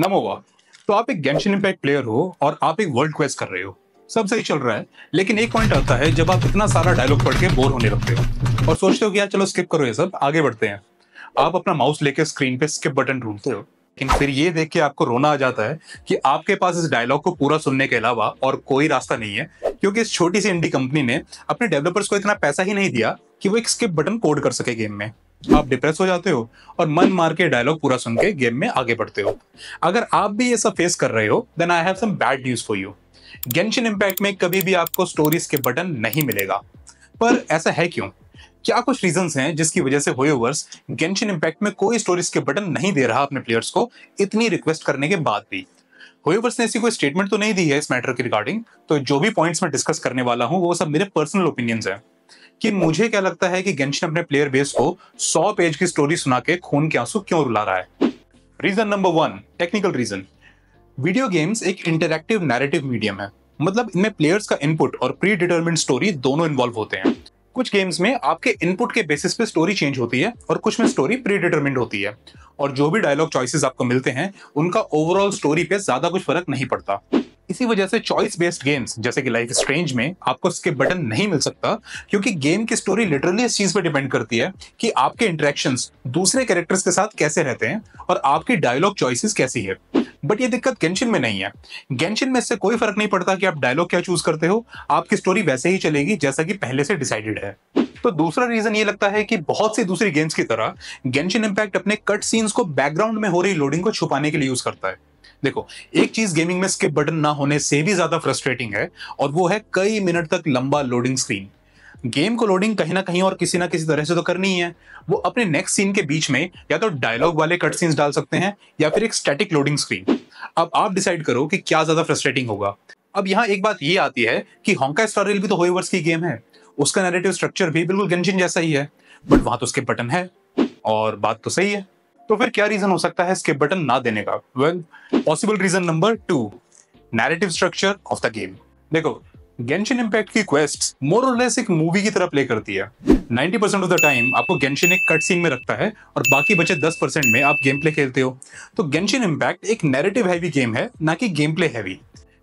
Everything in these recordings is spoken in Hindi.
नमो वा तो आप एक गेंशन इम्पैक्ट प्लेयर हो और आप एक वर्ल्ड क्वेस्ट कर रहे हो सब सही चल रहा है लेकिन एक पॉइंट आता है जब आप इतना सारा डायलॉग पढ़ के बोर होने लगते हो और सोचते हो कि यार चलो स्किप करो ये सब आगे बढ़ते हैं आप अपना माउस लेके स्क्रीन पे स्किप बटन ढूंढते हो लेकिन फिर ये देख के आपको रोना आ जाता है कि आपके पास इस डायलॉग को पूरा सुनने के अलावा और कोई रास्ता नहीं है क्योंकि इस छोटी सी इंडी कंपनी ने अपने डेवलपर्स को इतना पैसा ही नहीं दिया कि वो एक स्किप बटन कोड कर सके गेम में आप डिप्रेस हो जाते हो और मन मार के डायलॉग पूरा सुन के गेम में आगे बढ़ते हो अगर आप भी ये सब फेस कर रहे हो then I have some bad news for you Genshin Impact में कभी भी आपको स्टोरीज के बटन नहीं मिलेगा पर ऐसा है क्यों क्या कुछ रीजन हैं जिसकी वजह से होयोवर्स गेंशन इम्पैक्ट में कोई स्टोरीज के बटन नहीं दे रहा अपने प्लेयर्स को इतनी रिक्वेस्ट करने के बाद भी होयोवर्स ने ऐसी कोई स्टेटमेंट तो नहीं दी है इस मैटर के रिगार्डिंग तो जो भी पॉइंट्स मैं डिस्कस करने वाला हूँ वो सब मेरे पर्सनल ओपिनियंस हैं कि मुझे क्या लगता है कि गेंशन अपने प्लेयर बेस को 100 पेज की स्टोरी सुना के खून के आंसू क्यों रुला रहा है reason number one technical reason video games एक इंटरक्टिव नैरेटिव मीडियम है मतलब इनमें प्लेयर्स का इनपुट और प्री डिटर्मिन स्टोरी दोनों इन्वॉल्व होते हैं कुछ गेम्स में आपके इनपुट के बेसिस पे स्टोरी चेंज होती है और कुछ में स्टोरी प्री डिटर्मिंड होती है और जो भी डायलॉग चॉइसेस आपको मिलते हैं उनका ओवरऑल स्टोरी पे ज्यादा कुछ फर्क नहीं पड़ता इसी वजह से चॉइस बेस्ड गेम्स जैसे कि लाइफ स्ट्रेंज में आपको स्किप बटन नहीं मिल सकता क्योंकि गेम की स्टोरी लिटरली इस चीज पर डिपेंड करती है कि आपके इंटरेक्शन दूसरे कैरेक्टर्स के साथ कैसे रहते हैं और आपकी डायलॉग चॉइसिस कैसी है बट ये दिक्कत गेंशन में नहीं है गेंशन में इससे कोई फर्क नहीं पड़ता कि आप डायलॉग क्या चूज करते हो आपकी स्टोरी वैसे ही चलेगी जैसा कि पहले से डिसाइडेड है तो दूसरा रीजन ये लगता है कि बहुत सी दूसरी गेम्स की तरह गेंशन इम्पैक्ट अपने कट सीन्स को बैकग्राउंड में हो रही लोडिंग को छुपाने के लिए यूज करता है देखो एक चीज गेमिंग में स्किप बटन ना होने से भी ज्यादा फ्रस्ट्रेटिंग है और वो है कई मिनट तक लंबा लोडिंग स्क्रीन गेम को लोडिंग कहीं ना कहीं और किसी ना किसी तरह से तो करनी है वो अपने नेक्स्ट सीन के बीच में या तो डायलॉग वाले कट सीन्स डाल सकते हैं या फिर एक स्टैटिक लोडिंग स्क्रीन अब आप डिसाइड करो कि क्या ज्यादा फ्रस्ट्रेटिंग होगा अब यहाँ एक बात ये आती है कि हॉन्का स्टार रेल भी तो होवर्स की गेम है उसका नेरेटिव स्ट्रक्चर भी बिल्कुल गंजिन जैसा ही है बट वहां तो उसके बटन है और बात तो सही है तो फिर क्या रीजन हो सकता है स्किप बटन ना देने का well possible reason number two narrative structure of the game देखो गेंशिन इम्पैक्ट की क्वेस्ट मोर और लेस एक मूवी की तरह प्ले करती है 90% परसेंट ऑफ द टाइम आपको गेंशिन एक कट सीन में रखता है और बाकी बचे 10% में आप गेम प्ले खेलते हो तो गेंशिन इम्पैक्ट एक नैरेटिव हैवी गेम है ना कि गेम प्ले हैवी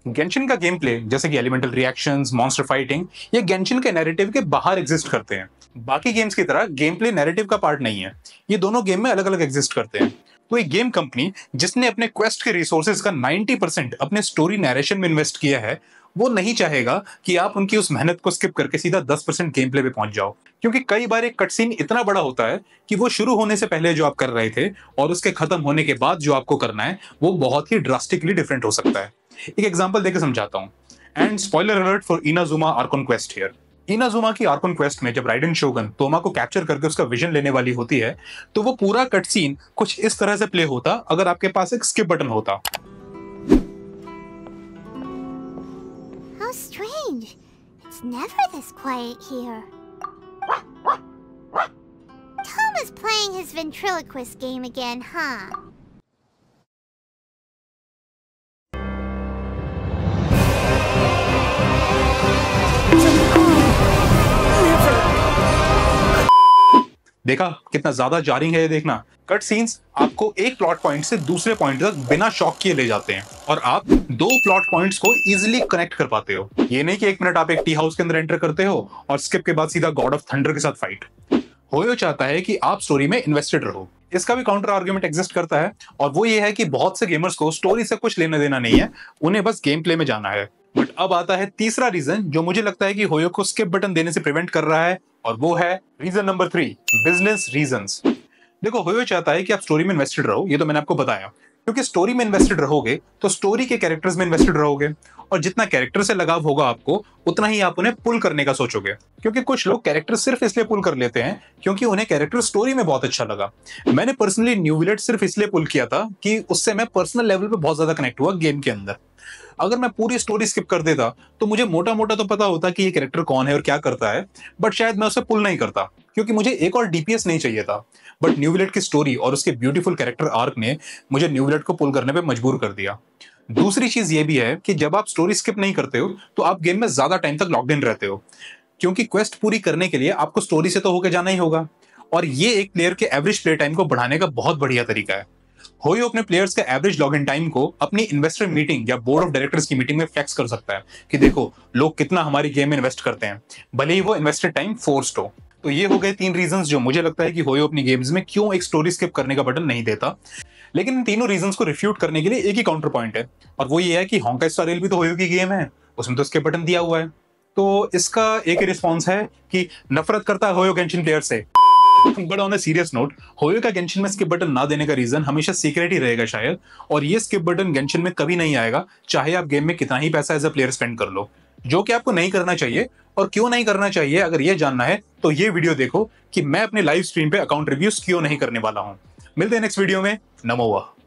गेंशिन का गेम प्ले जैसे कि एलिमेंटल रिएक्शन मॉन्स्टर फाइटिंग ये गेंशिन के नैरेटिव के बाहर एग्जिस्ट करते हैं बाकी गेम्स की तरह गेम प्ले नैरेटिव का पार्ट नहीं है ये दोनों गेम में अलग अलग एग्जिस्ट करते हैं तो एक गेम कंपनी जिसने अपने क्वेस्ट के रिसोर्सेज का 90% अपने स्टोरी नरेशन में इन्वेस्ट किया है वो नहीं चाहेगा कि आप उनकी उस मेहनत को स्किप करके सीधा 10% गेम प्ले पे पहुंच जाओ क्योंकि कई बार एक कट सीन इतना बड़ा होता है कि वो शुरू होने से पहले जो आप कर रहे थे और उसके खत्म होने के बाद जो आपको करना है वो बहुत ही ड्रास्टिकली डिफरेंट हो सकता है एक एग्जाम्पल देकर समझाता हूँ and spoiler alert for Ina Inazuma Archon quest here Inazuma की आर्कॉन क्वेस्ट में जब राइडन शोगन तोमा को कैप्चर करके उसका विजन लेने वाली होती है तो वो पूरा कट सीन कुछ इस तरह से प्ले होता अगर आपके पास एक स्किप बटन होता How strange. It's never this quiet here. Tom is playing his ventriloquist game again, huh? देखा कितना ज्यादा जारिंग है ये देखना कट सीन्स आपको एक प्लॉट पॉइंट से दूसरे पॉइंट तक बिना शॉक किए ले जाते हैं और आप दो प्लॉट पॉइंट्स को इजीली कनेक्ट कर पाते हो ये नहीं कि एक मिनट आप एक टी हाउस के अंदर एंटर करते हो और स्किप के बाद सीधा गॉड ऑफ थंडर के साथ फाइट हो यो चाहता है कि आप स्टोरी में इन्वेस्टेड रहो इसका भी काउंटर आर्ग्यूमेंट एग्जिस्ट करता है और वो ये है कि बहुत से गेमर्स को स्टोरी से कुछ लेना देना नहीं है उन्हें बस गेम प्ले में जाना है बट अब आता है तीसरा रीजन जो मुझे लगता है कि होयो को स्किप बटन देने से प्रिवेंट कर रहा है और वो है reason number three business reason देखो हो चाहता है कि आप स्टोरी में इन्वेस्टेड रहो ये तो मैंने आपको बताया क्योंकि स्टोरी में इन्वेस्टेड रहोगे तो स्टोरी के कैरेक्टर्स में इन्वेस्टेड रहोगे और जितना कैरेक्टर से लगाव होगा आपको उतना ही आप उन्हें पुल करने का सोचोगे क्योंकि कुछ लोग कैरेक्टर सिर्फ इसलिए पुल कर लेते हैं क्योंकि उन्हें कैरेक्टर स्टोरी में बहुत अच्छा लगा मैंने पर्सनली न्यू विलेट सिर्फ इसलिए पुल किया था कि उससे मैं पर्सनल लेवल पर बहुत ज्यादा कनेक्ट हुआ गेम के अंदर अगर मैं पूरी स्टोरी स्किप कर देता तो मुझे मोटा मोटा तो पता होता कि ये कैरेक्टर कौन है और क्या करता है बट शायद मैं उसे पुल नहीं करता क्योंकि मुझे एक और डीपीएस नहीं चाहिए था बट न्यू विलेट की स्टोरी और उसके ब्यूटीफुल कैरेक्टर आर्क ने मुझे न्यू विलेट को पुल करने पर मजबूर कर दिया दूसरी चीज़ ये भी है कि जब आप स्टोरी स्किप नहीं करते हो तो आप गेम में ज़्यादा टाइम तक लॉकड इन रहते हो क्योंकि क्वेस्ट पूरी करने के लिए आपको स्टोरी से तो होकर जाना ही होगा और ये एक प्लेयर के एवरेज प्ले टाइम को बढ़ाने का बहुत बढ़िया तरीका है हो होयो अपने प्लेयर्स का एवरेज लॉग इन टाइम को अपनी इन्वेस्टर मीटिंग या बोर्ड ऑफ डायरेक्टर्स की मीटिंग में फ्लेक्स कर सकता है कि देखो लोग कितना हमारी गेम में इन्वेस्ट करते हैं भले ही वो इन्वेस्टेड टाइम फोर्स्ड हो तो ये हो गए तीन रीजंस जो मुझे लगता है कि होयो अपनी गेम्स में क्यों एक स्टोरी स्किप करने का बटन नहीं देता लेकिन इन तीनों रीजंस को रिफ्यूट करने के लिए एक ही काउंटर पॉइंट है और वो ये है कि हॉन्का स्टार रेल भी तो होयो की गेम है उसमें तो स्किप बटन दिया हुआ है तो इसका एक ही रिस्पॉन्स है कि नफरत करता है होयो गेंशन प्लेयर से but on a serious note Hoyo का गेंशन में स्किप बटन ना देने का रीजन हमेशा सीक्रेट ही रहेगा शायद और ये स्किप बटन गेंशन में कभी नहीं आएगा चाहे आप गेम में कितना ही पैसा एज अ प्लेयर स्पेंड कर लो जो कि आपको नहीं करना चाहिए और क्यों नहीं करना चाहिए अगर ये जानना है तो ये वीडियो देखो कि मैं अपने लाइव स्ट्रीम पे अकाउंट रिव्यूज क्यों नहीं करने वाला हूँ मिलते हैं नेक्स्ट वीडियो में नमोवा